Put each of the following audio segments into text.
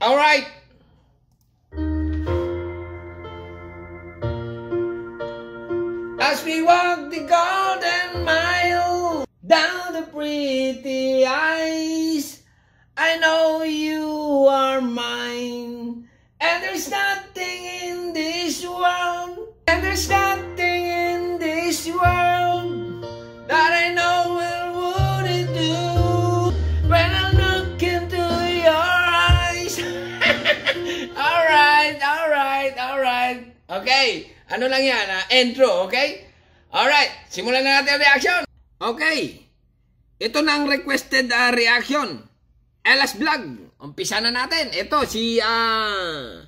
All right. As we walk the golden mile down the pretty eyes, I know you are mine. And there's nothing in this world, and there's nothing. Okay? Ano lang yan? Uh, intro, okay? Alright, simulan na natin ang reaction. Okay. Ito na ang requested uh, reaction. LS Vlog. Umpisa na natin. Ito, si uh,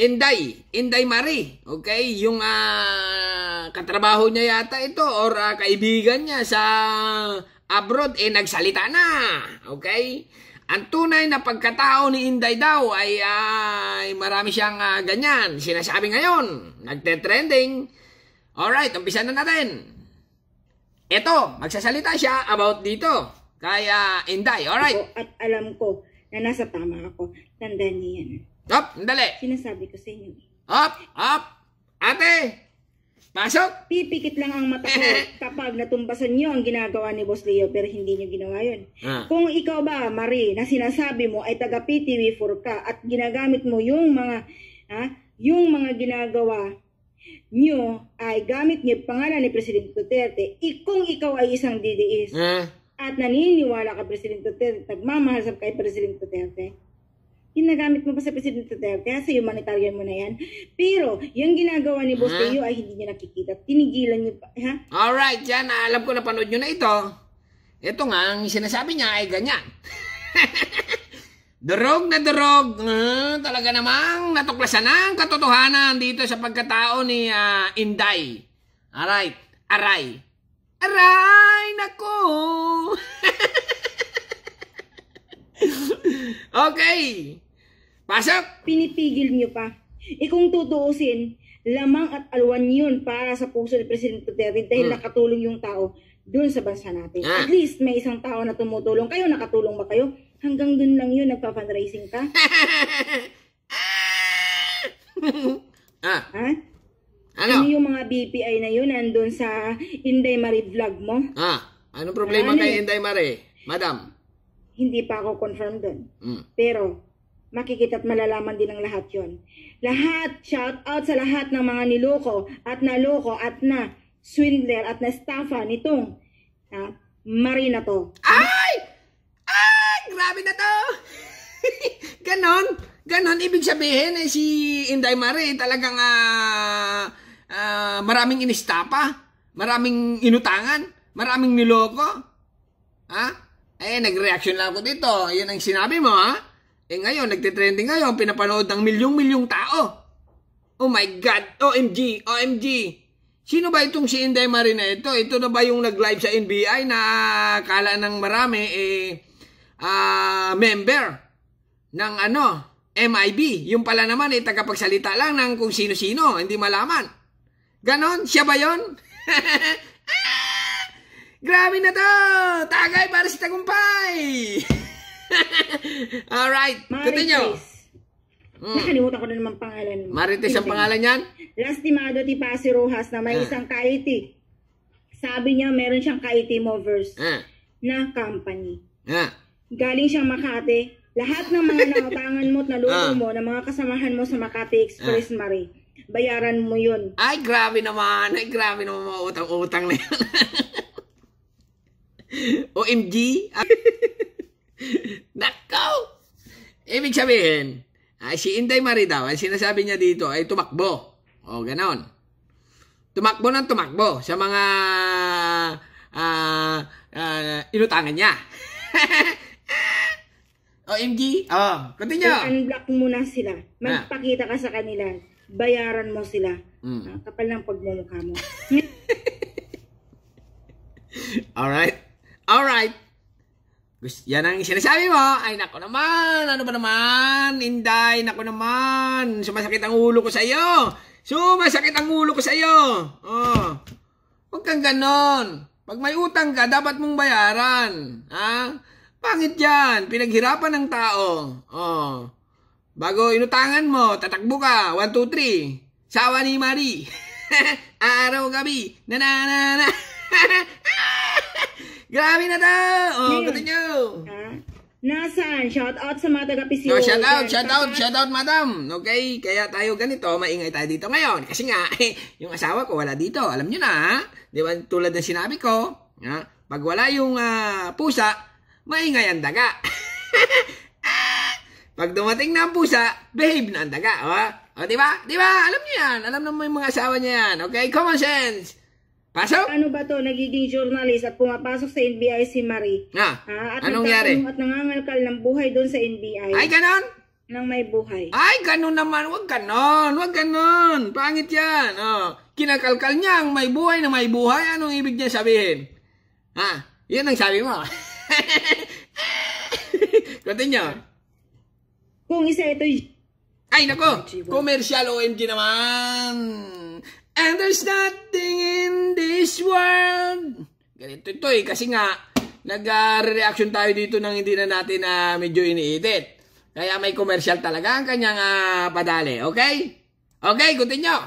Inday. Inday Marie. Okay? Yung uh, katrabaho niya yata ito or uh, kaibigan niya sa abroad, eh nagsalita na. Okay? Ang tunay na pagkatao ni Inday daw ay, ay marami siyang uh, ganyan. Sinasabi ngayon, nagte-trending. Alright, umpisa na natin. Ito, magsasalita siya about dito. Kaya uh, Inday, alright. At alam ko na nasa tama ako. Tandaan niyan. Up, dali. Sinasabi ko sa inyo. Hop, hop. Ate, Pasok! Pipikit lang ang mata ko kapag natumbasan niyo ang ginagawa ni Boss Leo pero hindi niyo ginawa yun. Ah. Kung ikaw ba, Marie, na sinasabi mo ay taga PTV4 ka at ginagamit mo yung mga ha, yung mga ginagawa niyo ay gamit niyo pangalan ni President Duterte, kung ikaw ay isang DDS Ah. at naniniwala ka President Duterte, nagmamahal sa kay Presidente Duterte, ginagamit mo pa sa Presidente Duterte, kaya sa humanitarian mo na yan. Pero, yung ginagawa ni Boss huh? ay hindi niya nakikita. Tinigilan niyo pa. Ha? Alright, yan. Alam ko na panood niyo na ito. Ito nga, ang sinasabi niya ay ganyan. durog na durog. Uh, talaga namang natuklasan ang katotohanan dito sa pagkatao ni uh, Inday. Alright. Aray. Aray! Nako! okay. Pasok! Pinipigil niyo pa. E kung tutuusin, lamang at alwan yun para sa puso ni President Duterte dahil mm. nakatulong yung tao doon sa bansa natin. Ah. At least may isang tao na tumutulong. Kayo, nakatulong ba kayo? Hanggang doon lang yun, nagpa-fundraising ka? ah. Ha? Ano? ano yung mga BPI na yun nandun sa Inday Marie vlog mo? Ah, anong problema ano kay eh. Inday Marie? Madam? Hindi pa ako confirm doon. Mm. Pero, makikita at malalaman din ng lahat yon. Lahat, shout out sa lahat ng mga niloko at naloko at na swindler at na staffa nitong uh, Marina to. Ay! Ay! Grabe na to! ganon, ganon. Ibig sabihin, eh, si Inday Marie talagang uh, uh, maraming inistapa, maraming inutangan, maraming niloko. Ha? Eh, nag-reaction lang ako dito. Yan ang sinabi mo, ha? Eh ngayon, nagtitrending ngayon, pinapanood ng milyong-milyong tao. Oh my God! OMG! OMG! Sino ba itong si Inday Marina ito? Ito na ba yung nag-live sa NBI na kala ng marami eh uh, member ng ano MIB? Yung pala naman eh tagapagsalita lang ng kung sino-sino, hindi malaman. Ganon? Siya ba yon? Ah! Grabe na to! Tagay para si Tagumpay! All Alright, continue. Mm. Nakalimutan ko na naman pangalan Marites ang pangalan niyan? Lastimado ti Pasi Rojas na may ah. isang kaiti. Sabi niya meron siyang kaiti movers ah. na company. Ah. Galing siyang Makati. Lahat ng mga nakatangan mo at naluto ah. mo ng mga kasamahan mo sa Makati Express ah. Marie. Bayaran mo yun. Ay, grabe naman. Ay, grabe naman mga utang-utang na yun. OMG. Nako! Ibig sabihin, ay ah, si Inday Marie daw, ang sinasabi niya dito ay tumakbo. O, ganon. Tumakbo ng tumakbo sa mga uh, uh, inutangan niya. OMG. Oh, continue. I-unblock na sila. Magpakita ka sa kanila. Bayaran mo sila. Mm. Kapal ng pagmumukha mo. Alright. Alright. Yan ang sinasabi mo. Ay, nako naman. Ano ba naman? Inday, nako naman. Sumasakit ang ulo ko sa iyo. Sumasakit ang ulo ko sa iyo. Oh. Huwag kang ganon. Pag may utang ka, dapat mong bayaran. Ha? Pangit yan. Pinaghirapan ng tao. Oh. Bago inutangan mo, tatakbo ka. 1, 2, 3. Sawa ni Marie. Araw gabi. Na-na-na-na. Grabe na daw! oh, gusto nyo! Ah, nasaan? Shout out sa mga taga-PCO. No, shout out, shout out, shout out, madam. Okay, kaya tayo ganito, maingay tayo dito ngayon. Kasi nga, yung asawa ko wala dito. Alam nyo na, ha? di ba, tulad ng sinabi ko, ha? pag wala yung uh, pusa, maingay ang daga. Ah! Pag dumating na ang pusa, behave na ang daga, ha? O, di ba? Di ba? Alam niyo yan. Alam naman yung mga asawa niya yan. Okay? Common sense. Pasok? Ano ba to? Nagiging journalist at pumapasok sa NBI si Marie. Ah, ah anong nangyari? At nangangalkal ng buhay doon sa NBI. Ay, ganon? Nang may buhay. Ay, ganon naman. Huwag ganon. Huwag ganon. Pangit yan. Oh, kinakalkal niya ang may buhay na may buhay. Anong ibig niya sabihin? Ha? Yan ang sabi mo. Continue. Kung isa ito... Ay, nako! Commercial OMG naman! And there's nothing in this world. Ganito ito eh. Kasi nga, nag-reaction tayo dito nang hindi na natin na uh, medyo iniidit. Kaya may commercial talaga ang kanyang uh, padali. Okay? Okay, continue.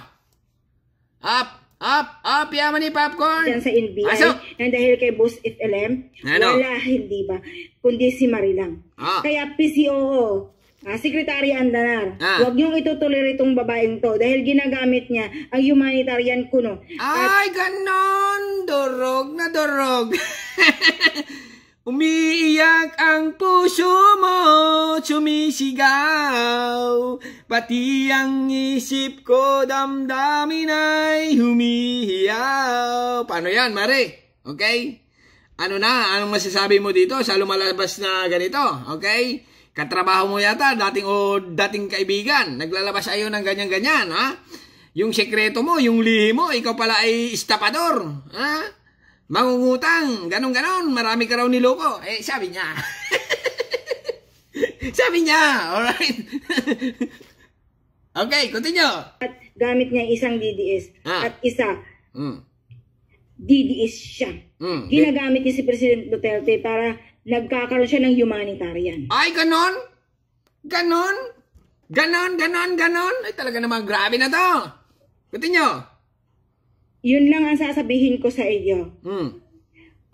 Up, up, up, yaman ni Popcorn. Diyan sa NBI. Pasok. And dahil kay Boss FLM, ano? wala, hindi ba? Kundi si Marilang. Ah. Kaya PCOO, Ah, Secretary Andanar, ah. huwag niyong itutuloy itong babaeng to dahil ginagamit niya ang humanitarian kuno. Ay, At... ganon! Dorog na durog! Umiiyak ang puso mo, sumisigaw Pati ang isip ko, damdamin ay humihiyaw Paano yan, Mare? Okay? Ano na? Anong masasabi mo dito sa lumalabas na ganito? Okay? Katrabaho mo yata, dating o dating kaibigan. Naglalabas ayo ng ganyan-ganyan, ha? Yung sekreto mo, yung lihi mo, ikaw pala ay estapador, ha? Mangungutang, ganon-ganon, marami ka raw niloko. Eh, sabi niya. sabi niya, alright? okay, continue. At gamit niya isang DDS ah. at isa. Mm. DDS siya. Mm. Ginagamit niya si President Duterte para nagkakaroon siya ng humanitarian. Ay, ganon? Ganon? Ganon, ganon, ganon? Ay, talaga naman, grabe na to. Kutin nyo. Yun lang ang sasabihin ko sa iyo. Hmm.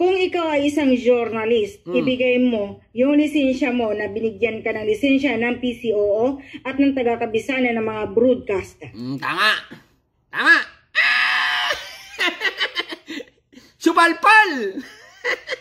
Kung ikaw ay isang journalist, mm. ibigay mo yung lisensya mo na binigyan ka ng lisensya ng PCOO at ng taga-kabisana ng mga broadcaster. Hmm, tama! Tama! Ah! Subalpal!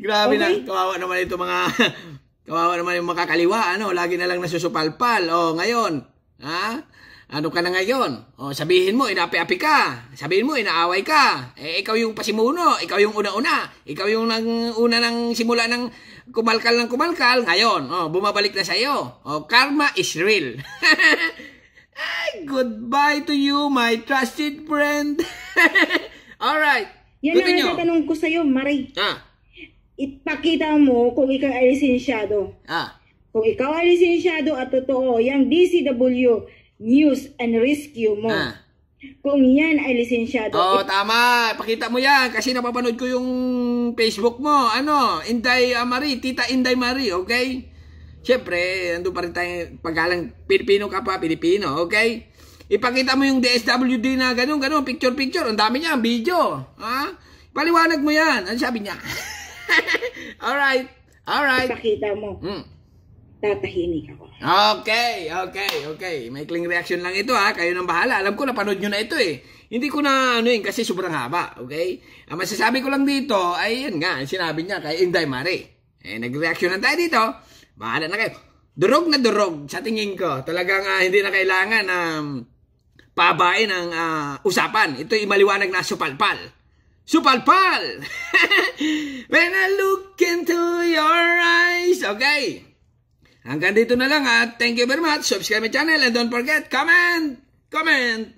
Grabe okay. na, kawawa naman ito mga, kawawa naman yung makakaliwa, ano, lagi na lang nasusupalpal. Oh, ngayon, ha? Ano ka na ngayon? O, oh, sabihin mo, inaapi-api ka. Sabihin mo, inaaway ka. Eh, ikaw yung pasimuno. Ikaw yung una-una. Ikaw yung nang, una ng simula ng kumalkal ng kumalkal. Ngayon, o, oh, bumabalik na sa'yo. O, oh, karma is real. Ay, goodbye to you, my trusted friend. Alright. Yan Continue. ang tatanong ko sa'yo, Maray. Ah ipakita mo kung ikaw ay lisensyado. Ah. Kung ikaw ay lisensyado at totoo, yung DCW News and Rescue mo. Ah. Kung yan ay lisensyado. Oo, oh, tama. Pakita mo yan kasi napapanood ko yung Facebook mo. Ano, Inday uh, Marie, Tita Inday Marie, okay? Siyempre, nandun pa rin tayong paggalang Pilipino ka pa, Pilipino, okay? Ipakita mo yung DSWD na gano'n, gano'n. picture, picture. Ang dami niya, video. Ha? Paliwanag mo yan. Ano sabi niya? Alright. Alright. Pakita mo. Mm. Tatahimik ako. Okay, okay, okay. May Maikling reaction lang ito ha. Kayo nang bahala. Alam ko, napanood nyo na ito eh. Hindi ko na ano yun eh, kasi sobrang haba. Okay? Ang masasabi ko lang dito ay yun nga. Sinabi niya kay Inday Mare. Eh, nag-reaction lang tayo dito. Bahala na kayo. Durog na durog sa tingin ko. Talagang uh, hindi na kailangan um, pabain ang uh, usapan. Ito maliwanag na supalpal. Supalpal! When I look into your eyes. Okay. Hanggang dito na lang at ah. thank you very much. Subscribe my channel and don't forget, comment! Comment!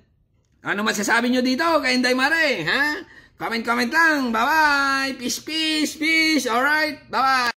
Ano masasabi nyo dito kay Inday Mare? Ha? Comment, comment lang. Bye-bye. Peace, peace, peace. Alright. Bye-bye.